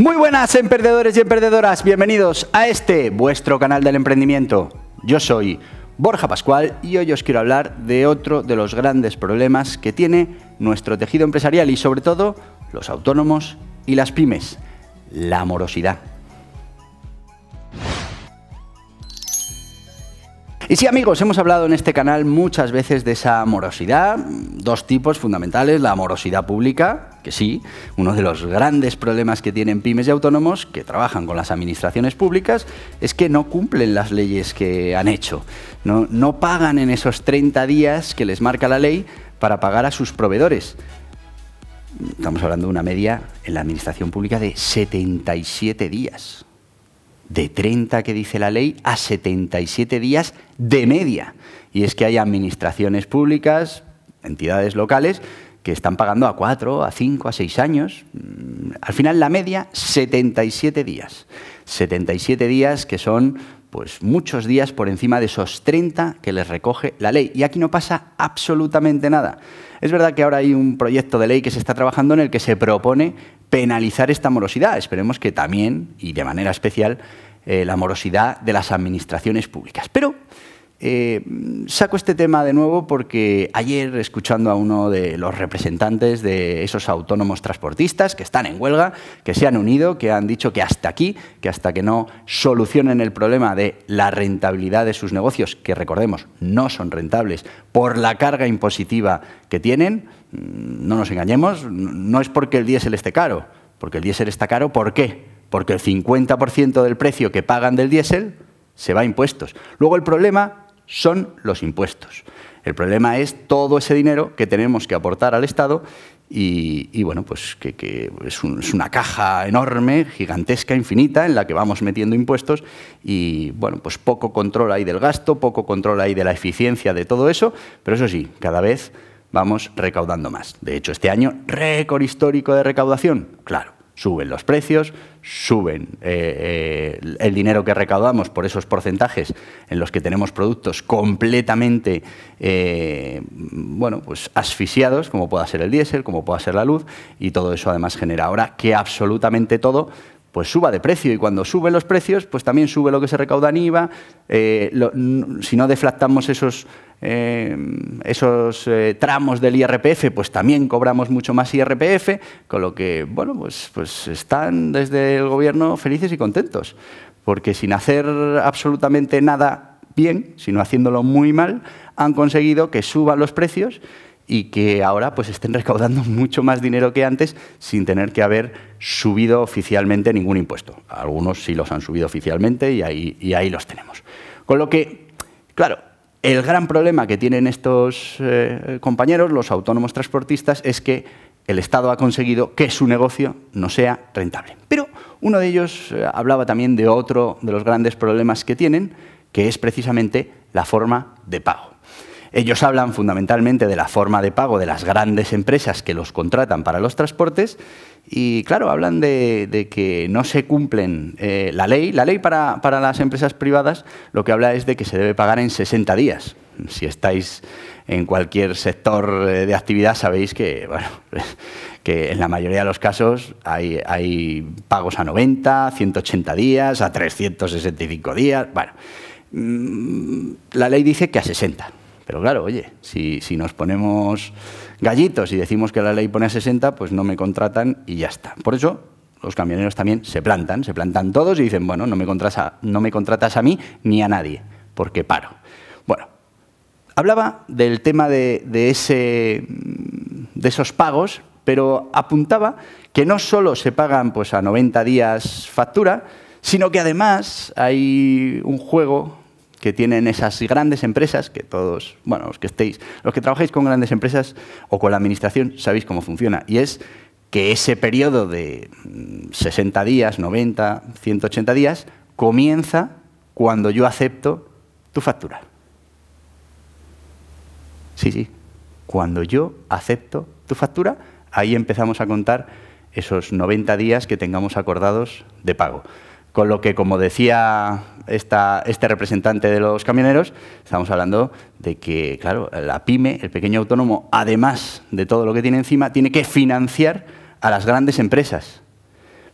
Muy buenas emprendedores y emprendedoras, bienvenidos a este vuestro canal del emprendimiento. Yo soy Borja Pascual y hoy os quiero hablar de otro de los grandes problemas que tiene nuestro tejido empresarial y sobre todo los autónomos y las pymes, la morosidad. Y sí, amigos, hemos hablado en este canal muchas veces de esa morosidad, dos tipos fundamentales, la morosidad pública, que sí, uno de los grandes problemas que tienen pymes y autónomos que trabajan con las administraciones públicas es que no cumplen las leyes que han hecho, no, no pagan en esos 30 días que les marca la ley para pagar a sus proveedores. Estamos hablando de una media en la administración pública de 77 días de 30 que dice la ley a 77 días de media. Y es que hay administraciones públicas, entidades locales, que están pagando a 4, a 5, a 6 años. Mm, al final la media, 77 días. 77 días que son pues muchos días por encima de esos 30 que les recoge la ley. Y aquí no pasa absolutamente nada. Es verdad que ahora hay un proyecto de ley que se está trabajando en el que se propone penalizar esta morosidad. Esperemos que también, y de manera especial, eh, la morosidad de las administraciones públicas. Pero eh, saco este tema de nuevo porque ayer, escuchando a uno de los representantes de esos autónomos transportistas que están en huelga, que se han unido, que han dicho que hasta aquí, que hasta que no solucionen el problema de la rentabilidad de sus negocios, que recordemos no son rentables por la carga impositiva que tienen, no nos engañemos, no es porque el diésel esté caro, porque el diésel está caro, ¿por qué? Porque el 50% del precio que pagan del diésel se va a impuestos. Luego el problema son los impuestos. El problema es todo ese dinero que tenemos que aportar al Estado y, bueno, pues que, es, es, una caja enorme, gigantesca, infinita, en la que vamos metiendo impuestos y bueno, pues poco control hay del gasto, poco control hay de la eficiencia de todo eso, pero eso sí, cada vez vamos recaudando más. De hecho, este año, récord histórico de recaudación. Claro, suben los precios, suben eh, eh, el dinero que recaudamos por esos porcentajes en los que tenemos productos completamente eh, bueno, pues asfixiados, como pueda ser el diésel, como pueda ser la luz, y todo eso además genera ahora que absolutamente todo pues suba de precio y cuando suben los precios, pues también sube lo que se recauda en IVA. Eh, si no deflactamos esos, eh, esos eh, tramos del IRPF, pues también cobramos mucho más IRPF, con lo que, bueno, pues, pues están desde el gobierno felices y contentos, porque sin hacer absolutamente nada bien, sino haciéndolo muy mal, han conseguido que suban los precios y que ahora pues estén recaudando mucho más dinero que antes sin tener que haber subido oficialmente ningún impuesto. Algunos sí los han subido oficialmente y ahí, los tenemos. Con lo que, claro, el gran problema que tienen estos eh, compañeros, los autónomos transportistas, es que el Estado ha conseguido que su negocio no sea rentable. Pero uno de ellos eh, hablaba también de otro de los grandes problemas que tienen, que es precisamente la forma de pago. Ellos hablan fundamentalmente de la forma de pago de las grandes empresas que los contratan para los transportes y, claro, hablan de, que no se cumplen eh, la ley. La ley para, las empresas privadas lo que habla es de que se debe pagar en 60 días. Si estáis en cualquier sector eh, de actividad sabéis que, que en la mayoría de los casos hay, pagos a 90, 180 días, a 365 días. Bueno, mm, la ley dice que a 60. Pero claro, oye, si, nos ponemos gallitos y decimos que la ley pone a 60, pues no me contratan y ya está. Por eso los camioneros también se plantan, se plantan todos y dicen, bueno, no me contratas a, no me contratas a mí ni a nadie, porque paro. Bueno, hablaba del tema de, ese, de esos pagos, pero apuntaba que no solo se pagan pues, a 90 días factura, sino que además hay un juego que tienen esas grandes empresas, que todos, bueno, los que estéis, los que trabajáis con grandes empresas o con la administración, sabéis cómo funciona. Y es que ese periodo de 60 mm, días, 90, 180 días, comienza cuando yo acepto tu factura. Sí, sí. Cuando yo acepto tu factura, ahí empezamos a contar esos 90 días que tengamos acordados de pago. Con lo que, como decía este representante de los camioneros, estamos hablando de que, claro, la pyme, el pequeño autónomo, además de todo lo que tiene encima, tiene que financiar a las grandes empresas.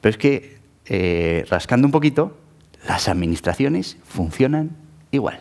Pero es que, eh, rascando un poquito, las administraciones funcionan igual.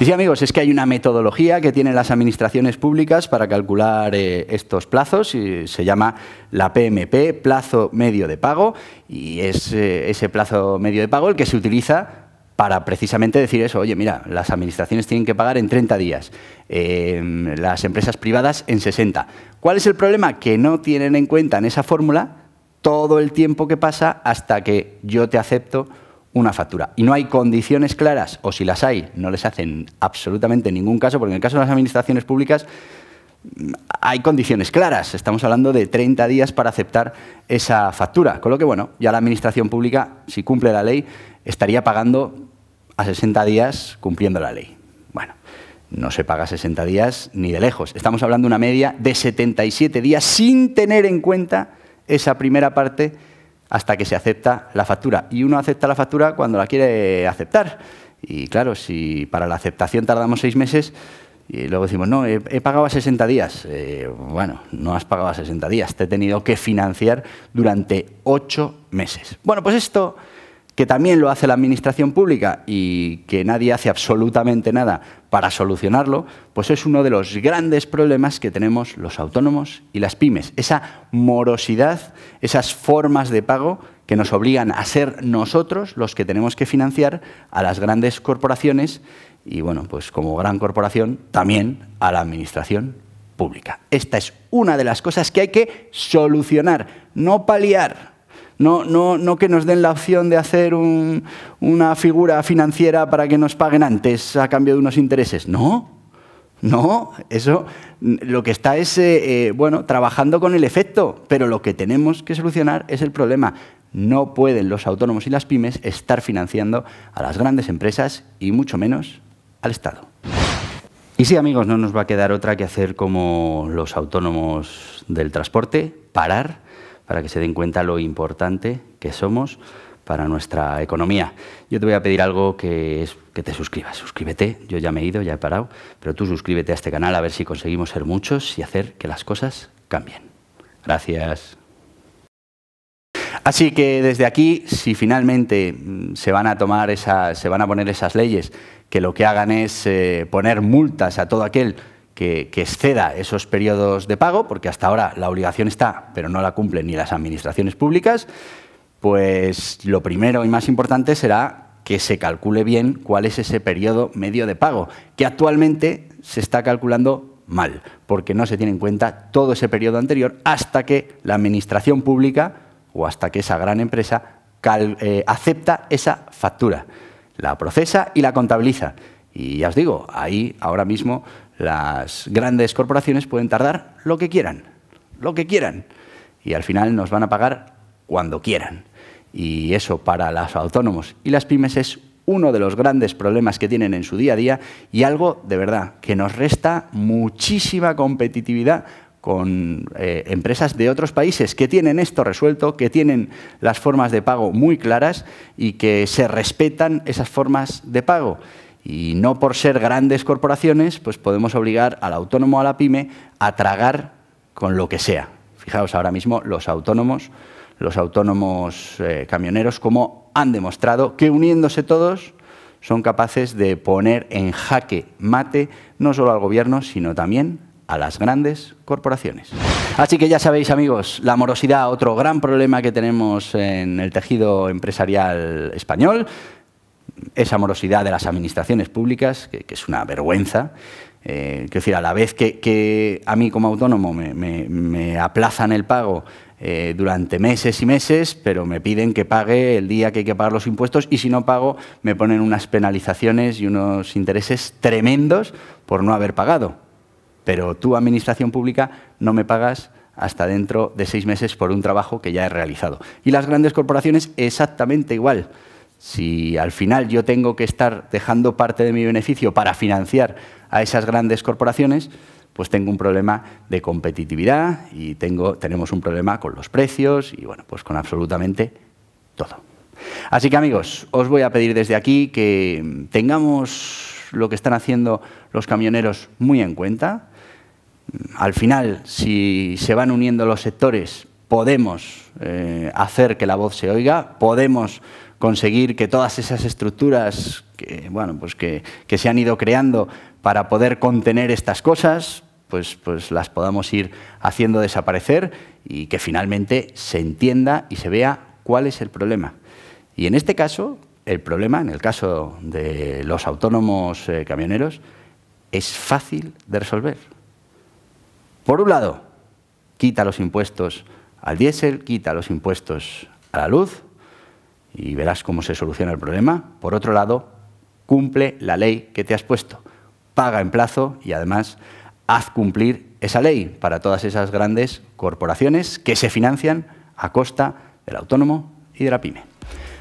Y sí, amigos, es que hay una metodología que tienen las administraciones públicas para calcular eh, estos plazos. Y se llama la PMP, plazo medio de pago, y es eh, ese plazo medio de pago el que se utiliza para precisamente decir eso, oye, mira, las administraciones tienen que pagar en 30 días, em, las empresas privadas en 60. ¿Cuál es el problema? Que no tienen en cuenta en esa fórmula todo el tiempo que pasa hasta que yo te acepto una factura. Y no hay condiciones claras, o si las hay, no les hacen absolutamente ningún caso, porque en el caso de las administraciones públicas mm, hay condiciones claras. Estamos hablando de 30 días para aceptar esa factura. Con lo que, bueno, ya la administración pública, si cumple la ley, estaría pagando a 60 días cumpliendo la ley. Bueno, no se paga 60 días ni de lejos. Estamos hablando de una media de 77 días sin tener en cuenta esa primera parte hasta que se acepta la factura. Y uno acepta la factura cuando la quiere aceptar. Y claro, si para la aceptación tardamos seis meses, y luego decimos, no, he, pagado a 60 días. Eh, bueno, no has pagado a 60 días, te he tenido que financiar durante ocho meses. Bueno, pues esto que también lo hace la Administración Pública y que nadie hace absolutamente nada para solucionarlo, pues es uno de los grandes problemas que tenemos los autónomos y las pymes. Esa morosidad, esas formas de pago que nos obligan a ser nosotros los que tenemos que financiar a las grandes corporaciones y, bueno, pues como gran corporación, también a la Administración Pública. Esta es una de las cosas que hay que solucionar, no paliar. No, no, no, que nos den la opción de hacer una figura financiera para que nos paguen antes a cambio de unos intereses. No, no, eso lo que está es, eh, eh, bueno, trabajando con el efecto, pero lo que tenemos que solucionar es el problema. No pueden los autónomos y las pymes estar financiando a las grandes empresas y mucho menos al Estado. Y sí, amigos, no nos va a quedar otra que hacer como los autónomos del transporte, parar para que se den cuenta lo importante que somos para nuestra economía. Yo te voy a pedir algo que es que te suscribas. Suscríbete, yo ya me he ido, ya he parado, pero tú suscríbete a este canal a ver si conseguimos ser muchos y hacer que las cosas cambien. Gracias. Así que desde aquí, si finalmente mm, se van a tomar esas, se van a poner esas leyes que lo que hagan es eh, poner multas a todo aquel que, exceda esos periodos de pago, porque hasta ahora la obligación está, pero no la cumplen ni las administraciones públicas, pues lo primero y más importante será que se calcule bien cuál es ese periodo medio de pago, que actualmente se está calculando mal, porque no se tiene en cuenta todo ese periodo anterior hasta que la administración pública o hasta que esa gran empresa eh, acepta esa factura, la procesa y la contabiliza. Y ya os digo, ahí ahora mismo las grandes corporaciones pueden tardar lo que quieran, lo que quieran, y al final nos van a pagar cuando quieran. Y eso para los autónomos y las pymes es uno de los grandes problemas que tienen en su día a día y algo de verdad que nos resta muchísima competitividad con eh, empresas de otros países que tienen esto resuelto, que tienen las formas de pago muy claras y que se respetan esas formas de pago. Y no por ser grandes corporaciones, pues podemos obligar al autónomo a la pyme a tragar con lo que sea. Fijaos ahora mismo los autónomos, los autónomos eh, camioneros, como han demostrado que uniéndose todos son capaces de poner en jaque mate no solo al gobierno, sino también a las grandes corporaciones. Así que ya sabéis amigos, la morosidad, otro gran problema que tenemos en el tejido empresarial español esa morosidad de las administraciones públicas, que, es una vergüenza. Eh, decir, a la vez que, a mí como autónomo me, aplazan el pago eh, durante meses y meses, pero me piden que pague el día que hay que pagar los impuestos y si no pago me ponen unas penalizaciones y unos intereses tremendos por no haber pagado. Pero tú, Administración Pública, no me pagas hasta dentro de seis meses por un trabajo que ya he realizado. Y las grandes corporaciones exactamente igual. Si al final yo tengo que estar dejando parte de mi beneficio para financiar a esas grandes corporaciones, pues tengo un problema de competitividad y tenemos un problema con los precios y bueno, pues con absolutamente todo. Así que amigos, os voy a pedir desde aquí que tengamos lo que están haciendo los camioneros muy en cuenta. Al final, si se van uniendo los sectores, podemos eh, hacer que la voz se oiga, podemos conseguir que todas esas estructuras que, bueno, pues que, se han ido creando para poder contener estas cosas, pues, pues, las podamos ir haciendo desaparecer y que finalmente se entienda y se vea cuál es el problema. Y en este caso, el problema, en el caso de los autónomos eh, camioneros, es fácil de resolver. Por un lado, quita los impuestos al diésel, quita los impuestos a la luz, y verás cómo se soluciona el problema. Por otro lado, cumple la ley que te has puesto, paga en plazo y además haz cumplir esa ley para todas esas grandes corporaciones que se financian a costa del autónomo y de la pyme.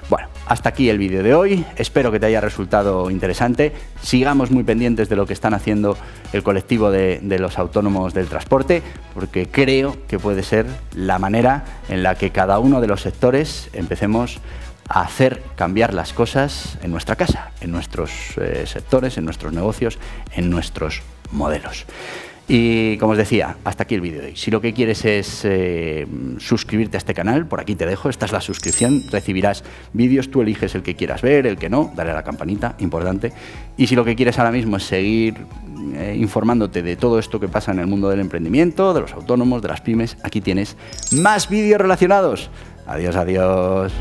Bueno, hasta aquí el vídeo de hoy, espero que te haya resultado interesante, sigamos muy pendientes de lo que están haciendo el colectivo de, los autónomos del transporte, porque creo que puede ser la manera en la que cada uno de los sectores empecemos a hacer cambiar las cosas en nuestra casa, en nuestros eh, sectores, en nuestros negocios, en nuestros modelos. Y como os decía, hasta aquí el vídeo de hoy. Si lo que quieres es eh, suscribirte a este canal, por aquí te dejo, esta es la suscripción, recibirás vídeos, tú eliges el que quieras ver, el que no, dale a la campanita, importante. Y si lo que quieres ahora mismo es seguir eh, informándote de todo esto que pasa en el mundo del emprendimiento, de los autónomos, de las pymes, aquí tienes más vídeos relacionados. Adiós, adiós.